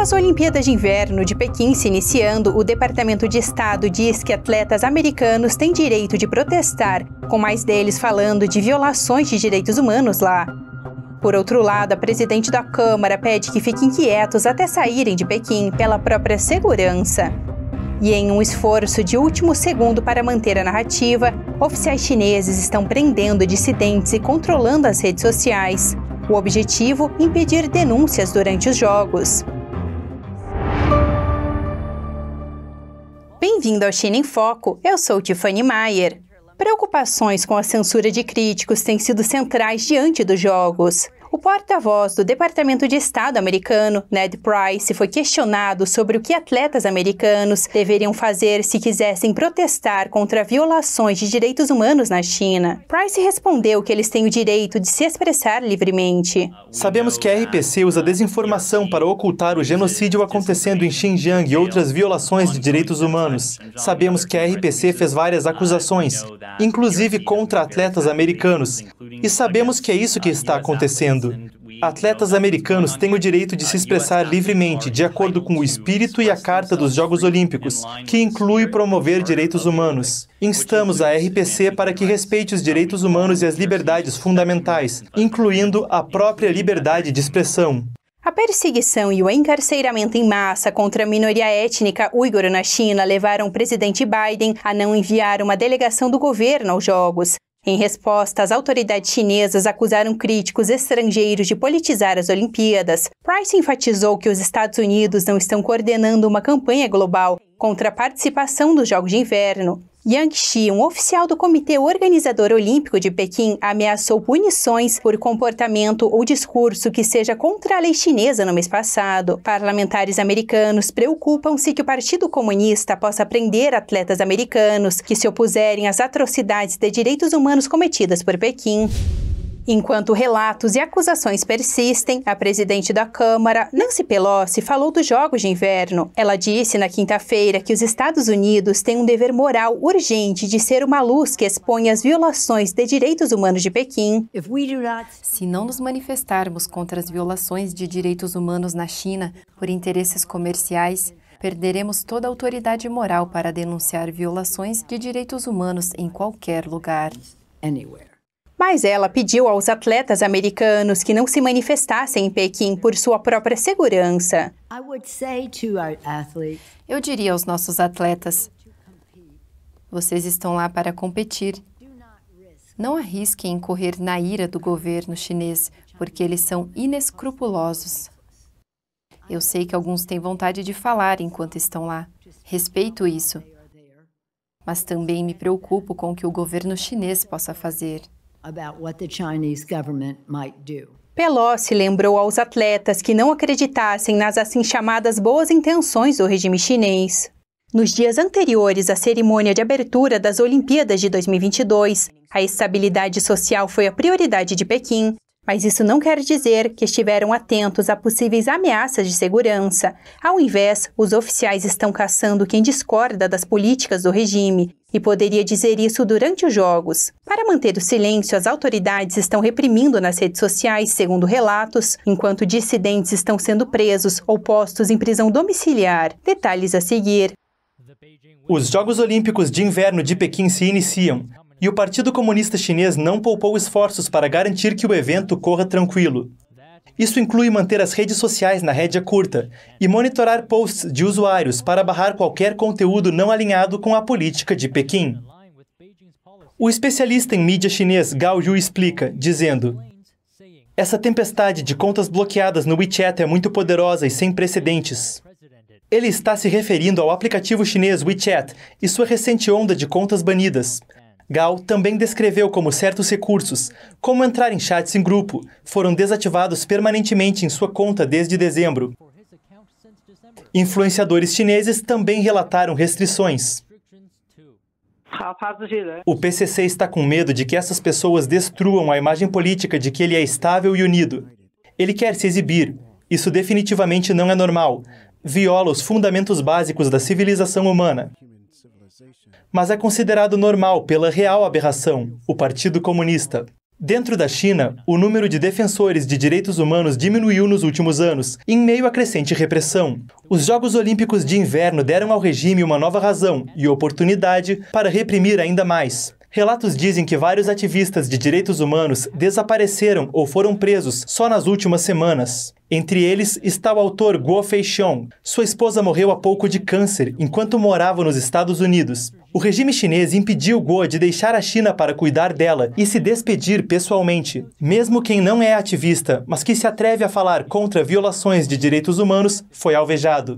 as Olimpíadas de Inverno de Pequim se iniciando, o Departamento de Estado diz que atletas americanos têm direito de protestar, com mais deles falando de violações de direitos humanos lá. Por outro lado, a presidente da Câmara pede que fiquem quietos até saírem de Pequim pela própria segurança. E em um esforço de último segundo para manter a narrativa, oficiais chineses estão prendendo dissidentes e controlando as redes sociais. O objetivo: impedir denúncias durante os Jogos. Bem-vindo ao China em Foco, eu sou Tiffany Mayer. Preocupações com a censura de críticos têm sido centrais diante dos jogos. O porta-voz do Departamento de Estado americano, Ned Price, foi questionado sobre o que atletas americanos deveriam fazer se quisessem protestar contra violações de direitos humanos na China. Price respondeu que eles têm o direito de se expressar livremente. Sabemos que a RPC usa desinformação para ocultar o genocídio acontecendo em Xinjiang e outras violações de direitos humanos. Sabemos que a RPC fez várias acusações, inclusive contra atletas americanos, e sabemos que é isso que está acontecendo dizendo: Atletas americanos têm o direito de se expressar livremente, de acordo com o espírito e a Carta dos Jogos Olímpicos, que inclui promover direitos humanos. Instamos a RPC para que respeite os direitos humanos e as liberdades fundamentais, incluindo a própria liberdade de expressão. A perseguição e o encarceramento em massa contra a minoria étnica uiguro na China levaram o presidente Biden a não enviar uma delegação do governo aos Jogos. Em resposta, as autoridades chinesas acusaram críticos estrangeiros de politizar as Olimpíadas. Price enfatizou que os Estados Unidos não estão coordenando uma campanha global contra a participação dos Jogos de Inverno. Yang Xi, um oficial do Comitê Organizador Olímpico de Pequim, ameaçou punições por comportamento ou discurso que seja contra a lei chinesa no mês passado. Parlamentares americanos preocupam-se que o Partido Comunista possa prender atletas americanos que se opuserem às atrocidades de direitos humanos cometidas por Pequim. Enquanto relatos e acusações persistem, a presidente da Câmara, Nancy Pelosi, falou dos Jogos de Inverno. Ela disse na quinta-feira que os Estados Unidos têm um dever moral urgente de ser uma luz que expõe as violações de direitos humanos de Pequim. Se não nos manifestarmos contra as violações de direitos humanos na China por interesses comerciais, perderemos toda a autoridade moral para denunciar violações de direitos humanos em qualquer lugar. Anywhere mas ela pediu aos atletas americanos que não se manifestassem em Pequim por sua própria segurança. Eu diria aos nossos atletas: vocês estão lá para competir. Não arrisquem incorrer na ira do governo chinês, porque eles são inescrupulosos. Eu sei que alguns têm vontade de falar enquanto estão lá. Respeito isso. Mas também me preocupo com o que o governo chinês possa fazer about what the Chinese government might do. Pelosi lembrou aos atletas que não acreditassem nas assim chamadas boas intenções do regime chinês. Nos dias anteriores à cerimônia de abertura das Olimpíadas de 2022, a estabilidade social foi a prioridade de Pequim, mas isso não quer dizer que estiveram atentos a possíveis ameaças de segurança. Ao invés, os oficiais estão caçando quem discorda das políticas do regime, e poderia dizer isso durante os jogos. Para manter o silêncio, as autoridades estão reprimindo nas redes sociais, segundo relatos, enquanto dissidentes estão sendo presos ou postos em prisão domiciliar. Detalhes a seguir. Os Jogos Olímpicos de Inverno de Pequim se iniciam e o Partido Comunista Chinês não poupou esforços para garantir que o evento corra tranquilo. Isso inclui manter as redes sociais na rédea curta e monitorar posts de usuários para barrar qualquer conteúdo não alinhado com a política de Pequim. O especialista em mídia chinês Gao Yu explica, dizendo: Essa tempestade de contas bloqueadas no WeChat é muito poderosa e sem precedentes. Ele está se referindo ao aplicativo chinês WeChat e sua recente onda de contas banidas, Gal também descreveu como certos recursos, como entrar em chats em grupo, foram desativados permanentemente em sua conta desde dezembro. Influenciadores chineses também relataram restrições. O PCC está com medo de que essas pessoas destruam a imagem política de que ele é estável e unido. Ele quer se exibir. Isso definitivamente não é normal. Viola os fundamentos básicos da civilização humana. Mas é considerado normal pela real aberração, o Partido Comunista. Dentro da China, o número de defensores de direitos humanos diminuiu nos últimos anos, em meio à crescente repressão. Os Jogos Olímpicos de Inverno deram ao regime uma nova razão e oportunidade para reprimir ainda mais. Relatos dizem que vários ativistas de direitos humanos desapareceram ou foram presos só nas últimas semanas. Entre eles está o autor Guo Feixiong. Sua esposa morreu há pouco de câncer enquanto morava nos Estados Unidos. O regime chinês impediu Guo de deixar a China para cuidar dela e se despedir pessoalmente. Mesmo quem não é ativista, mas que se atreve a falar contra violações de direitos humanos, foi alvejado.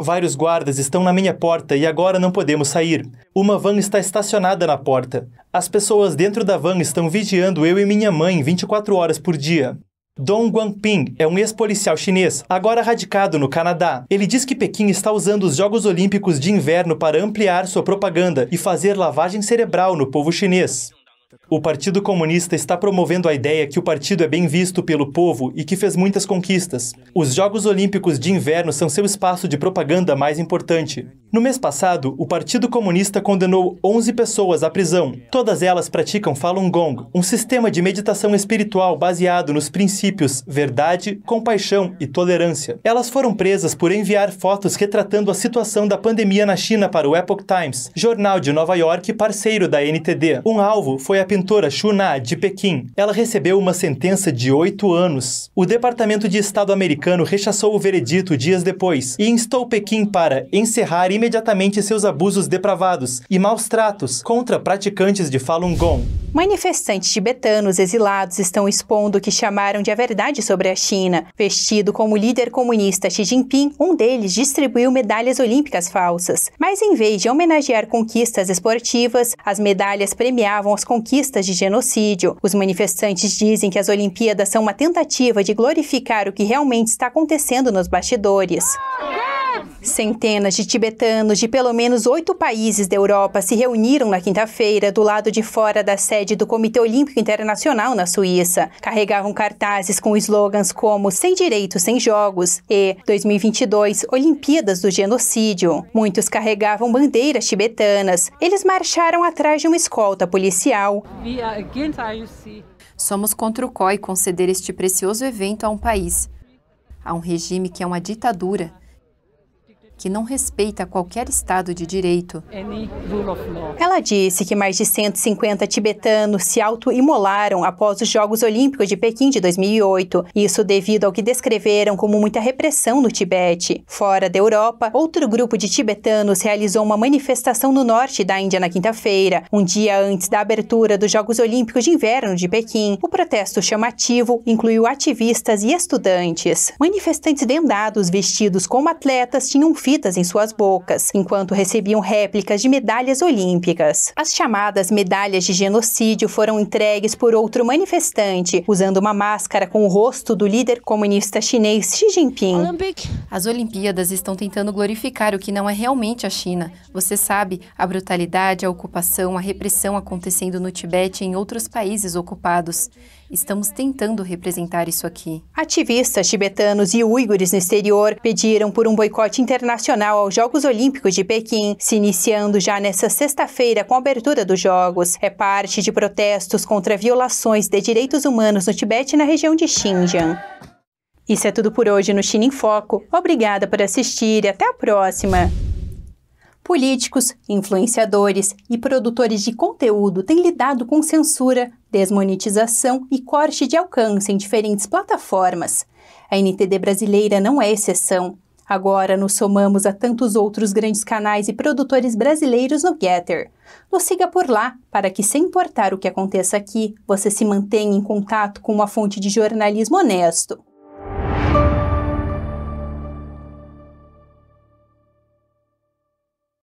Vários guardas estão na minha porta e agora não podemos sair. Uma van está estacionada na porta. As pessoas dentro da van estão vigiando eu e minha mãe 24 horas por dia. Dong Guangping é um ex-policial chinês, agora radicado no Canadá. Ele diz que Pequim está usando os Jogos Olímpicos de Inverno para ampliar sua propaganda e fazer lavagem cerebral no povo chinês. O Partido Comunista está promovendo a ideia que o partido é bem visto pelo povo e que fez muitas conquistas. Os Jogos Olímpicos de Inverno são seu espaço de propaganda mais importante. No mês passado, o Partido Comunista condenou 11 pessoas à prisão. Todas elas praticam Falun Gong, um sistema de meditação espiritual baseado nos princípios verdade, compaixão e tolerância. Elas foram presas por enviar fotos retratando a situação da pandemia na China para o Epoch Times, jornal de Nova York parceiro da NTD. Um alvo foi foi a pintora Xu de Pequim. Ela recebeu uma sentença de oito anos. O Departamento de Estado americano rechaçou o veredito dias depois e instou Pequim para encerrar imediatamente seus abusos depravados e maus tratos contra praticantes de Falun Gong. Manifestantes tibetanos exilados estão expondo o que chamaram de a verdade sobre a China. Vestido como líder comunista Xi Jinping, um deles distribuiu medalhas olímpicas falsas. Mas em vez de homenagear conquistas esportivas, as medalhas premiavam as conquistas conquistas de genocídio. Os manifestantes dizem que as Olimpíadas são uma tentativa de glorificar o que realmente está acontecendo nos bastidores. Centenas de tibetanos de pelo menos oito países da Europa se reuniram na quinta-feira do lado de fora da sede do Comitê Olímpico Internacional na Suíça. Carregavam cartazes com slogans como Sem Direitos, Sem Jogos e 2022 Olimpíadas do Genocídio. Muitos carregavam bandeiras tibetanas. Eles marcharam atrás de uma escolta policial. Somos contra o COI conceder este precioso evento a um país, a um regime que é uma ditadura que não respeita qualquer Estado de Direito. Ela disse que mais de 150 tibetanos se autoimolaram após os Jogos Olímpicos de Pequim de 2008, isso devido ao que descreveram como muita repressão no Tibete. Fora da Europa, outro grupo de tibetanos realizou uma manifestação no norte da Índia na quinta-feira, um dia antes da abertura dos Jogos Olímpicos de Inverno de Pequim. O protesto chamativo incluiu ativistas e estudantes. Manifestantes vendados vestidos como atletas tinham fitas em suas bocas, enquanto recebiam réplicas de medalhas olímpicas. As chamadas medalhas de genocídio foram entregues por outro manifestante, usando uma máscara com o rosto do líder comunista chinês Xi Jinping. Olympic. As Olimpíadas estão tentando glorificar o que não é realmente a China. Você sabe, a brutalidade, a ocupação, a repressão acontecendo no Tibete e em outros países ocupados. Estamos tentando representar isso aqui. Ativistas tibetanos e uigures no exterior pediram por um boicote internacional aos Jogos Olímpicos de Pequim, se iniciando já nesta sexta-feira com a abertura dos Jogos. É parte de protestos contra violações de direitos humanos no Tibete e na região de Xinjiang. Isso é tudo por hoje no China em Foco. Obrigada por assistir e até a próxima! Políticos, influenciadores e produtores de conteúdo têm lidado com censura, desmonetização e corte de alcance em diferentes plataformas. A NTD brasileira não é exceção. Agora nos somamos a tantos outros grandes canais e produtores brasileiros no Getter. Nos siga por lá, para que, sem importar o que aconteça aqui, você se mantenha em contato com uma fonte de jornalismo honesto.